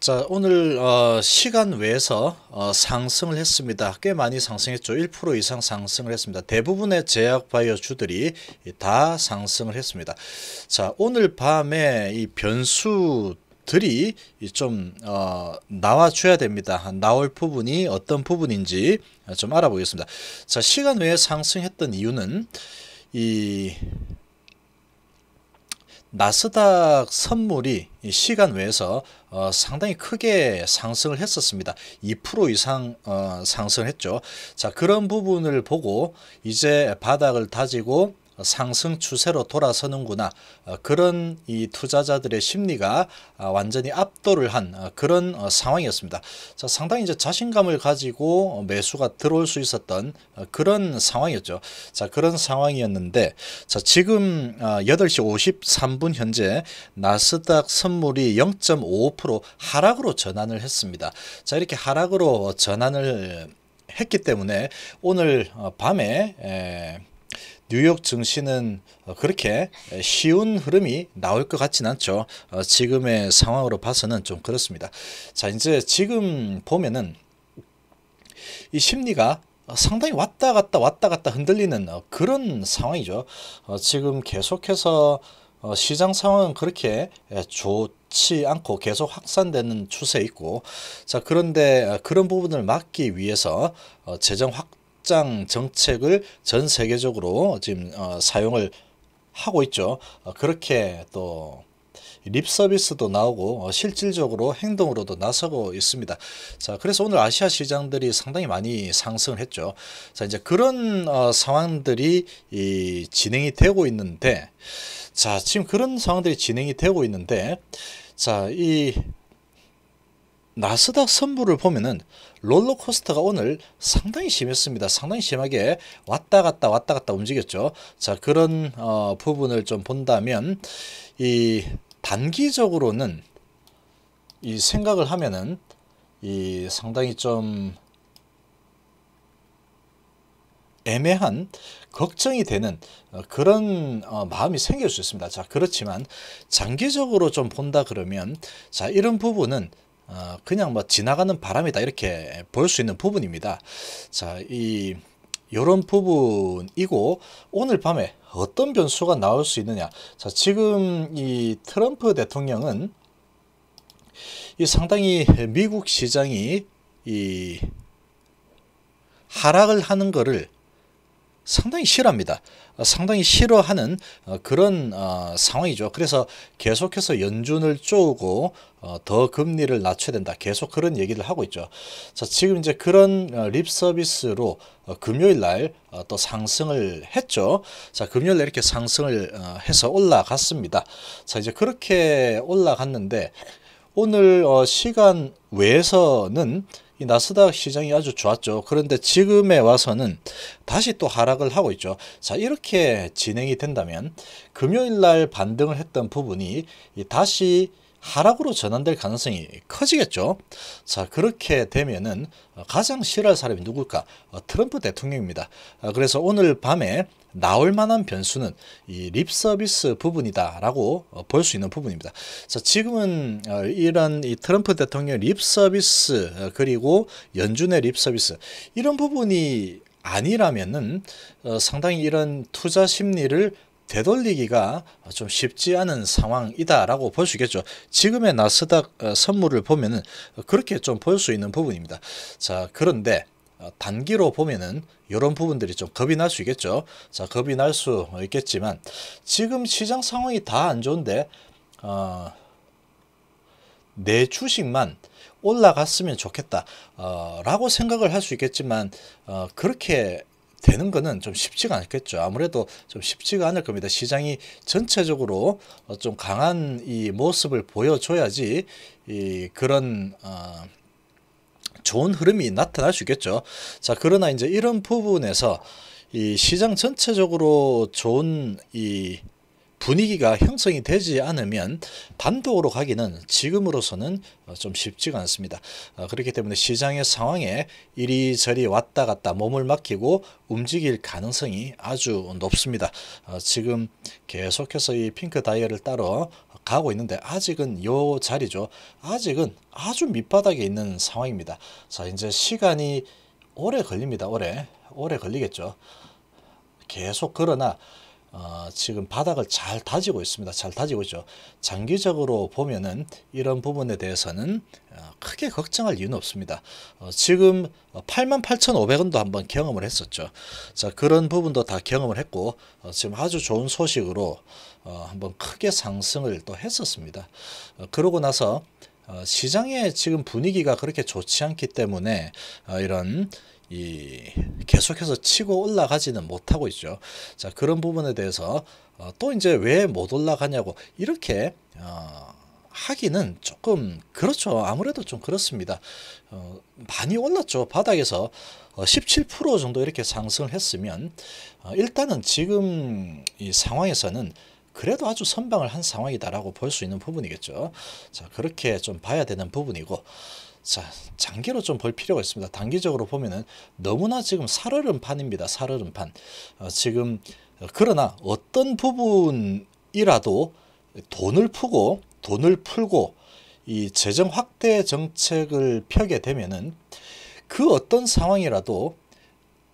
자 오늘 어, 시간 외에서 어, 상승을 했습니다. 꽤 많이 상승했죠. 1% 이상 상승을 했습니다. 대부분의 제약 바이오 주들이 다 상승을 했습니다. 자 오늘 밤에 이 변수 들이 좀 어, 나와줘야 됩니다. 나올 부분이 어떤 부분인지 좀 알아보겠습니다. 자 시간 외에 상승했던 이유는 이 나스닥 선물이 시간 외에서 어, 상당히 크게 상승을 했었습니다. 2% 이상 어, 상승했죠. 자 그런 부분을 보고 이제 바닥을 다지고 상승 추세로 돌아서는구나 어, 그런 이 투자자들의 심리가 어, 완전히 압도를 한 어, 그런 상황이었습니다. 자, 상당히 이제 자신감을 가지고 매수가 들어올 수 있었던 그런 상황이었죠. 자 그런 상황이었는데 자 지금 8시 53분 현재 나스닥 선물이 0.5% 하락으로 전환을 했습니다. 자 이렇게 하락으로 전환을 했기 때문에 오늘 밤에 뉴욕 증시는 어, 그렇게 쉬운 흐름이 나올 것 같진 않죠. 어, 지금의 상황으로 봐서는 좀 그렇습니다. 자 이제 지금 보면은 이 심리가 상당히 왔다 갔다 왔다 갔다 흔들리는 어, 그런 상황이죠. 지금 계속해서 시장 상황은 그렇게 예, 좋지 않고 계속 확산되는 추세 있고 자 그런데 그런 부분을 막기 위해서 재정 확 확장 정책을 전 세계적으로 지금 어, 사용을 하고 있죠. 어, 그렇게 또 립서비스도 나오고 어, 실질적으로 행동으로도 나서고 있습니다. 자, 그래서 오늘 아시아 시장들이 상당히 많이 상승을 했죠. 자, 이제 그런 어, 상황들이 이, 진행이 되고 있는데, 자, 지금 그런 상황들이 진행이 되고 있는데, 자, 이 나스닥 선물을 보면은 롤러코스터가 오늘 상당히 심했습니다. 상당히 심하게 왔다 갔다 왔다 갔다 움직였죠. 자 그런 어, 부분을 좀 본다면 이 단기적으로는 이 생각을 하면은 이 상당히 좀 애매한 걱정이 되는 어, 그런 어, 마음이 생길 수 있습니다. 자 그렇지만 장기적으로 좀 본다 그러면 자 이런 부분은 어, 그냥 뭐 지나가는 바람이다 이렇게 볼 수 있는 부분입니다. 자, 이 이런 부분이고 오늘 밤에 어떤 변수가 나올 수 있느냐. 자, 지금 이 트럼프 대통령은 이 상당히 미국 시장이 이 하락을 하는 거를 상당히 싫어합니다. 어, 상당히 싫어하는 어, 그런 어, 상황이죠. 그래서 계속해서 연준을 쪼고 더 금리를 낮춰야 된다. 계속 그런 얘기를 하고 있죠. 자, 지금 이제 그런 립 서비스로 금요일 날 또 상승을 했죠. 자, 금요일 날 이렇게 상승을 해서 올라갔습니다. 자, 이제 그렇게 올라갔는데 오늘 시간 외에서는 이 나스닥 시장이 아주 좋았죠. 그런데 지금에 와서는 다시 또 하락을 하고 있죠. 자, 이렇게 진행이 된다면 금요일 날 반등을 했던 부분이 다시 하락으로 전환될 가능성이 커지겠죠. 자, 그렇게 되면은 가장 싫어할 사람이 누굴까? 어, 트럼프 대통령입니다. 아, 그래서 오늘 밤에 나올 만한 변수는 이립 서비스 부분이다라고 어, 볼수 있는 부분입니다. 자, 지금은 어, 이런 이 트럼프 대통령 립 서비스 어, 그리고 연준의 립 서비스 이런 부분이 아니라면은 상당히 이런 투자 심리를 되돌리기가 좀 쉽지 않은 상황이다라고 볼 수 있겠죠. 지금의 나스닥 선물을 보면은 그렇게 좀 볼 수 있는 부분입니다. 자, 그런데 어, 단기로 보면은 이런 부분들이 좀 겁이 날 수 있겠죠. 자, 겁이 날 수 있겠지만 지금 시장 상황이 다 안 좋은데 어, 내 주식만 올라갔으면 좋겠다 어, 라고 생각을 할 수 있겠지만 어, 그렇게 되는 거는 좀 쉽지가 않겠죠. 아무래도 좀 쉽지가 않을 겁니다. 시장이 전체적으로 어, 좀 강한 이 모습을 보여줘야지 이 그런 어, 좋은 흐름이 나타날 수 있겠죠. 자, 그러나 이제 이런 부분에서 이 시장 전체적으로 좋은 이 분위기가 형성이 되지 않으면 반도로 가기는 지금으로서는 좀 쉽지가 않습니다. 아, 그렇기 때문에 시장의 상황에 이리저리 왔다 갔다 몸을 맡기고 움직일 가능성이 아주 높습니다. 아, 지금 계속해서 이 핑크 다이얼을 따로 가고 있는데 아직은 요 자리죠. 아직은 아주 밑바닥에 있는 상황입니다. 자 이제 시간이 오래 걸립니다. 오래 오래 걸리겠죠. 계속 그러나 어, 지금 바닥을 잘 다지고 있습니다. 잘 다지고 있죠. 장기적으로 보면은 이런 부분에 대해서는 아, 크게 걱정할 이유는 없습니다. 어, 지금 88,500원도 한번 경험을 했었죠. 자 그런 부분도 다 경험을 했고 어, 지금 아주 좋은 소식으로 어, 한번 크게 상승을 또 했었습니다. 그러고 나서 시장의 지금 분위기가 그렇게 좋지 않기 때문에 이런 이 계속해서 치고 올라가지는 못하고 있죠. 자 그런 부분에 대해서 또 이제 왜 못 올라가냐고 이렇게 어 하기는 조금 그렇죠. 아무래도 좀 그렇습니다. 어, 많이 올랐죠. 바닥에서 17% 어, 정도 이렇게 상승을 했으면 어, 일단은 지금 이 상황에서는 그래도 아주 선방을 한 상황이다라고 볼 수 있는 부분이겠죠. 자 그렇게 좀 봐야 되는 부분이고 자 장기로 좀 볼 필요가 있습니다. 단기적으로 보면은 너무나 지금 살얼음판입니다. 살얼음판 어, 지금 어, 그러나 어떤 부분이라도 돈을 푸고 돈을 풀고 이 재정 확대 정책을 펴게 되면은 그 어떤 상황이라도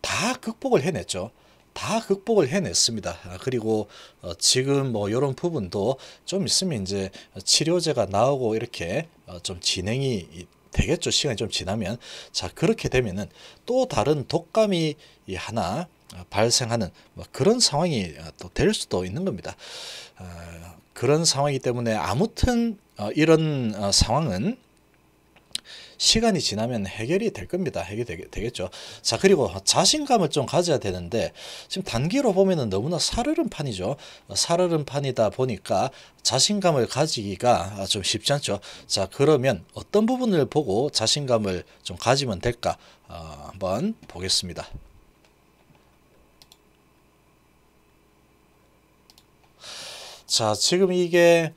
다 극복을 해냈죠. 다 극복을 해냈습니다. 아, 그리고 어, 지금 뭐 이런 부분도 좀 있으면 이제 치료제가 나오고 이렇게 어, 좀 진행이 되겠죠. 시간이 좀 지나면. 자, 그렇게 되면은 또 다른 독감이 하나 어, 발생하는 뭐 그런 상황이 어, 또될 수도 있는 겁니다. 어, 그런 상황이기 때문에 아무튼 이런 상황은 시간이 지나면 해결이 될 겁니다. 해결이 되겠죠. 자 그리고 자신감을 좀 가져야 되는데 지금 단기로 보면은 너무나 사르른 판이죠. 사르른 판이다 보니까 자신감을 가지기가 아, 좀 쉽지 않죠. 자 그러면 어떤 부분을 보고 자신감을 좀 가지면 될까 한번 보겠습니다. 자 지금 이게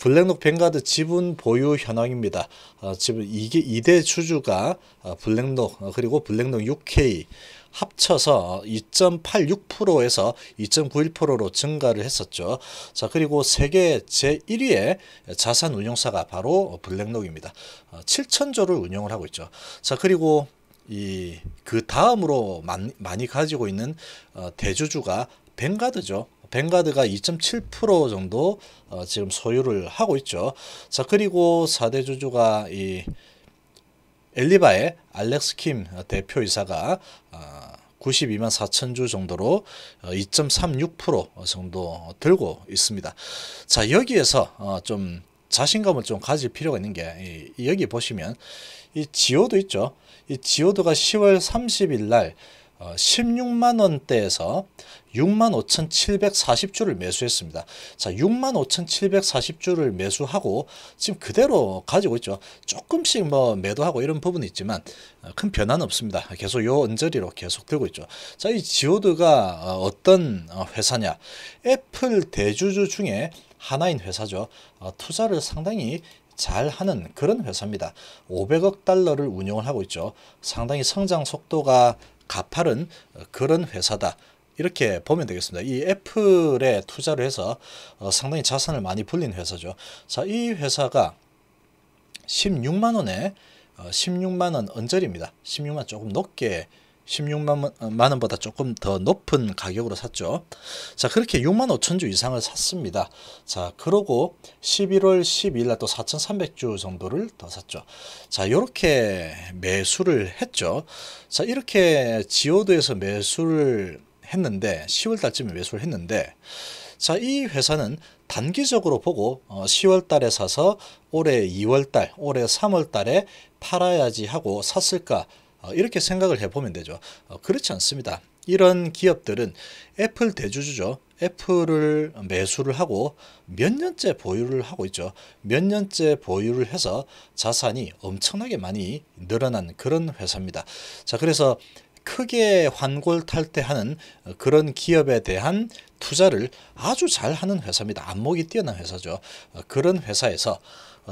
블랙록 뱅가드 지분 보유 현황입니다. 어, 지금 이게 2대 주주가 어, 블랙록 어, 그리고 블랙록 UK 합쳐서 2.86%에서 2.91%로 증가를 했었죠. 자 그리고 세계 제1위의 자산 운용사가 바로 블랙록입니다. 7천조를 어, 운영을 하고 있죠. 자 그리고 이 그 다음으로 많이, 가지고 있는 대주주가 벵가드죠. 벵가드가 2.7% 정도 어, 지금 소유를 하고 있죠. 자 그리고 4대 주주가 이 엘리바의 알렉스 킴 어, 대표이사가 어, 92만 4천 주 정도로 2.36% 어, 정도 들고 있습니다. 자 여기에서 어, 좀 자신감을 좀 가질 필요가 있는 게 여기 보시면 이 지오도 있죠. 이 지오도가 10월 30일 날 16만 어, 원대에서 65,740주를 만 매수했습니다. 자, 65,740주를 매수하고 지금 그대로 가지고 있죠. 조금씩 뭐 매도하고 이런 부분이 있지만 어, 큰 변화는 없습니다. 계속 요 언저리로 계속 들고 있죠. 자, 이 지오드가 어, 어떤 회사냐? 애플 대주주 중에 하나인 회사죠. 투자를 상당히 잘 하는 그런 회사입니다. 500억 달러를 운영을 하고 있죠. 상당히 성장 속도가 가파른 어, 그런 회사다. 이렇게 보면 되겠습니다. 이 애플에 투자를 해서 어, 상당히 자산을 많이 불린 회사죠. 자, 이 회사가 16만 원에 16만 어, 원 언저리입니다. 16만 조금 높게 16만 어, 원보다 조금 더 높은 가격으로 샀죠. 자, 그렇게 6만 5천 주 이상을 샀습니다. 자, 그러고 11월 12일 날 또 4,300주 정도를 더 샀죠. 자, 이렇게 매수를 했죠. 자, 이렇게 지오도에서 매수를 했는데 10월 달쯤에 매수를 했는데 자, 이 회사는 단기적으로 보고 10월 어, 달에 사서 올해 2월 달, 올해 3월 달에 팔아야지 하고 샀을까 어, 이렇게 생각을 해보면 되죠. 어, 그렇지 않습니다. 이런 기업들은 애플 대주주죠. 애플을 매수를 하고 몇 년째 보유를 하고 있죠. 몇 년째 보유를 해서 자산이 엄청나게 많이 늘어난 그런 회사입니다. 자, 그래서 크게 환골탈태하는 어, 그런 기업에 대한 투자를 아주 잘하는 회사입니다. 안목이 뛰어난 회사죠. 그런 회사에서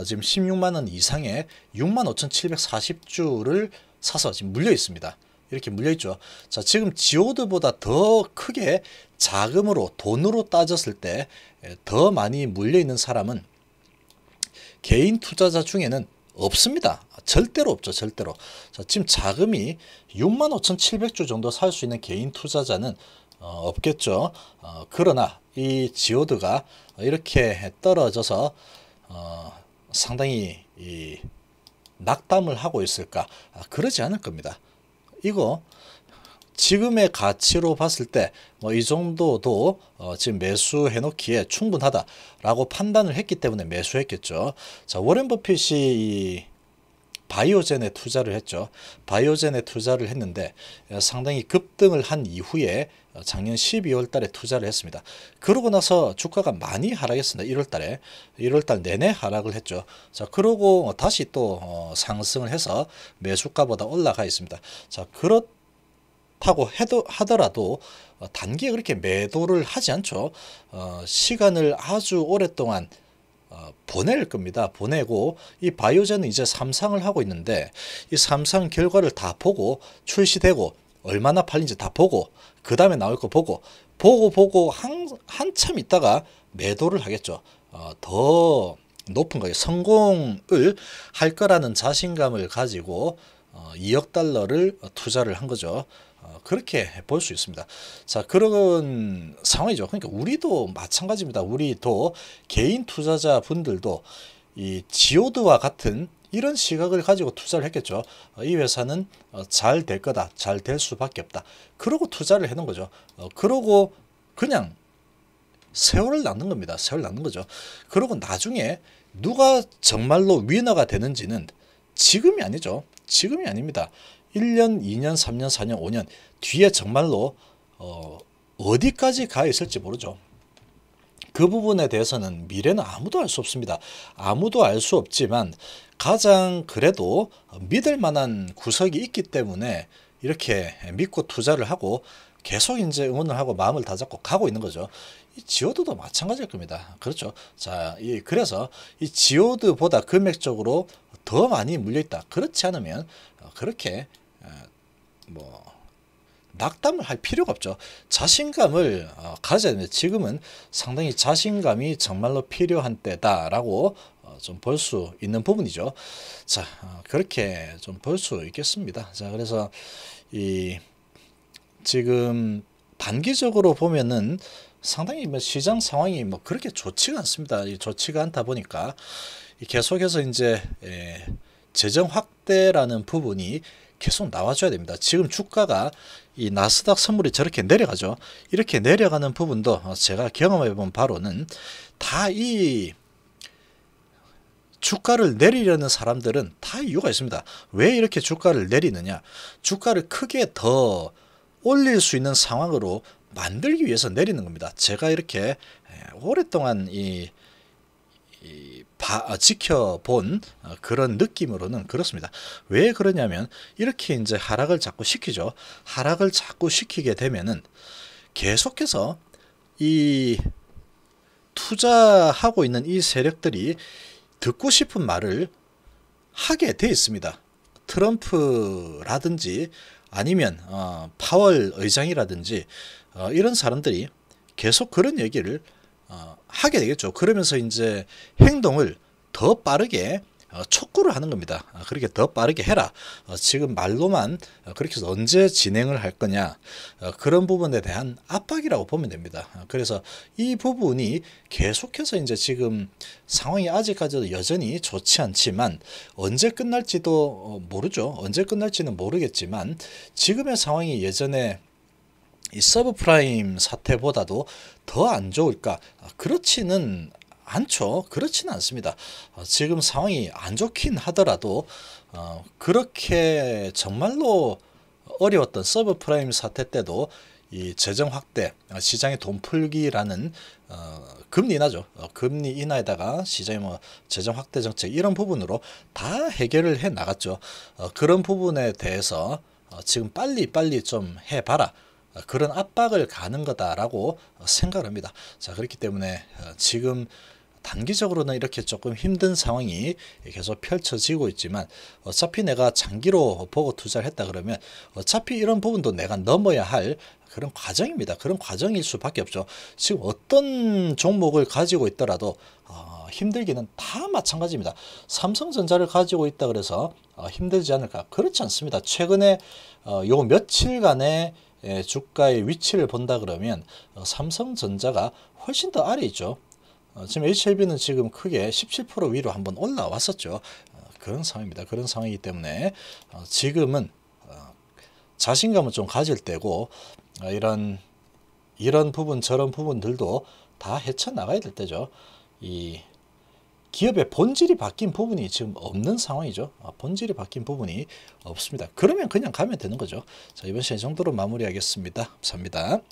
지금 16만 원 이상의 6 5,740주를 사서 지금 물려 있습니다. 이렇게 물려 있죠. 자, 지금 지오드보다 더 크게 자금으로 돈으로 따졌을 때더 예, 많이 물려 있는 사람은 개인 투자자 중에는 없습니다. 절대로 없죠. 절대로. 자, 지금 자금이 65,700조 정도 살 수 있는 개인 투자자는 어, 없겠죠. 어, 그러나 이 지오드가 이렇게 떨어져서 어, 상당히 이 낙담을 하고 있을까? 아, 그러지 않을 겁니다. 이거 지금의 가치로 봤을 때 뭐 이 정도도 어 지금 매수해 놓기에 충분하다라고 판단을 했기 때문에 매수했겠죠. 자, 워렌 버핏이 바이오젠에 투자를 했죠. 바이오젠에 투자를 했는데 어, 상당히 급등을 한 이후에 어, 작년 12월 달에 투자를 했습니다. 그러고 나서 주가가 많이 하락했습니다. 1월 달에. 1월 달 내내 하락을 했죠. 자, 그러고 다시 또 어, 상승을 해서 매수가보다 올라가 있습니다. 자, 그렇 다고 해도 하더라도 어, 단기에 그렇게 매도를 하지 않죠. 어, 시간을 아주 오랫동안 어, 보낼 겁니다. 보내고 이 바이오젠은 이제 삼상을 하고 있는데 이 삼상 결과를 다 보고 출시되고 얼마나 팔린지 다 보고 그 다음에 나올 거 보고 보고 보고 한, 한참 있다가 매도를 하겠죠. 어, 더 높은 가격 성공을 할 거라는 자신감을 가지고 어, 2억 달러를 투자를 한 거죠. 어, 그렇게 볼 수 있습니다. 자 그런 상황이죠. 그러니까 우리도 마찬가지입니다. 우리도 개인 투자자 분들도 이 지오드와 같은 이런 시각을 가지고 투자를 했겠죠. 어, 이 회사는 어, 잘될 거다. 잘 될 수밖에 없다. 그러고 투자를 해놓은 거죠. 어, 그러고 그냥 세월을 낳는 겁니다. 세월 낳는 거죠. 그러고 나중에 누가 정말로 위너가 되는지는 지금이 아니죠. 지금이 아닙니다. 1년, 2년, 3년, 4년, 5년 뒤에 정말로 어, 어디까지 가 있을지 모르죠. 그 부분에 대해서는 미래는 아무도 알 수 없습니다. 아무도 알 수 없지만 가장 그래도 믿을 만한 구석이 있기 때문에 이렇게 믿고 투자를 하고 계속 이제 응원을 하고 마음을 다잡고 가고 있는 거죠. 이 지오드도 마찬가지일 겁니다. 그렇죠. 자, 이 그래서 이 지오드보다 금액적으로 더 많이 물려 있다. 그렇지 않으면 그렇게 어, 뭐 낙담을 할 필요가 없죠. 자신감을 어, 가져야 됩니다. 지금은 상당히 자신감이 정말로 필요한 때다라고 어, 좀볼 수 있는 부분이죠. 자, 어, 그렇게 좀 볼 수 있겠습니다. 자, 그래서 이 지금 단기적으로 보면은 상당히 뭐 시장 상황이 뭐 그렇게 좋지가 않습니다. 좋지가 않다 보니까 계속해서 이제 예, 재정 확대라는 부분이 계속 나와줘야 됩니다. 지금 주가가 이 나스닥 선물이 저렇게 내려가죠. 이렇게 내려가는 부분도 제가 경험해 본 바로는 다 이 주가를 내리려는 사람들은 다 이유가 있습니다. 왜 이렇게 주가를 내리느냐? 주가를 크게 더 올릴 수 있는 상황으로 만들기 위해서 내리는 겁니다. 제가 이렇게 오랫동안 이 바, 아, 지켜본 어, 그런 느낌으로는 그렇습니다. 왜 그러냐면 이렇게 이제 하락을 자꾸 시키죠. 하락을 자꾸 시키게 되면은 계속해서 이 투자하고 있는 이 세력들이 듣고 싶은 말을 하게 돼 있습니다. 트럼프라든지 아니면 어, 파월 의장이라든지 어, 이런 사람들이 계속 그런 얘기를 어, 하게 되겠죠. 그러면서 이제 행동을 더 빠르게 어, 촉구를 하는 겁니다. 어, 그렇게 더 빠르게 해라. 지금 말로만 그렇게 해서 언제 진행을 할 거냐. 그런 부분에 대한 압박이라고 보면 됩니다. 그래서 이 부분이 계속해서 이제 지금 상황이 아직까지도 여전히 좋지 않지만 언제 끝날지도 모르죠. 언제 끝날지는 모르겠지만 지금의 상황이 예전에 이 서브프라임 사태보다도 더 안 좋을까? 아, 그렇지는 않죠. 그렇지는 않습니다. 아, 지금 상황이 안 좋긴 하더라도 어, 그렇게 정말로 어려웠던 서브프라임 사태 때도 이 재정 확대, 아, 시장의 돈 풀기라는 어, 금리 인하죠. 어, 금리 인하에다가 시장의 뭐 재정 확대 정책 이런 부분으로 다 해결을 해 나갔죠. 어, 그런 부분에 대해서 어, 지금 빨리 빨리 좀 해봐라. 그런 압박을 가는 거다라고 생각을 합니다. 자 그렇기 때문에 어, 지금 단기적으로는 이렇게 조금 힘든 상황이 계속 펼쳐지고 있지만 어차피 내가 장기로 보고 투자를 했다 그러면 어차피 이런 부분도 내가 넘어야 할 그런 과정입니다. 그런 과정일 수밖에 없죠. 지금 어떤 종목을 가지고 있더라도 어, 힘들기는 다 마찬가지입니다. 삼성전자를 가지고 있다 그래서 어, 힘들지 않을까? 그렇지 않습니다. 최근에 어, 요 며칠간의 예, 주가의 위치를 본다 그러면 어, 삼성전자가 훨씬 더 아래 있죠. 어, 지금 HLB는 지금 크게 17% 위로 한번 올라왔었죠. 어, 그런 상황입니다. 그런 상황이기 때문에 지금은 자신감을 좀 가질 때고 이런 이런 부분 저런 부분들도 다 헤쳐나가야 될 때죠. 이 기업의 본질이 바뀐 부분이 지금 없는 상황이죠. 아, 본질이 바뀐 부분이 없습니다. 그러면 그냥 가면 되는 거죠. 자, 이번 시간 정도로 마무리하겠습니다. 감사합니다.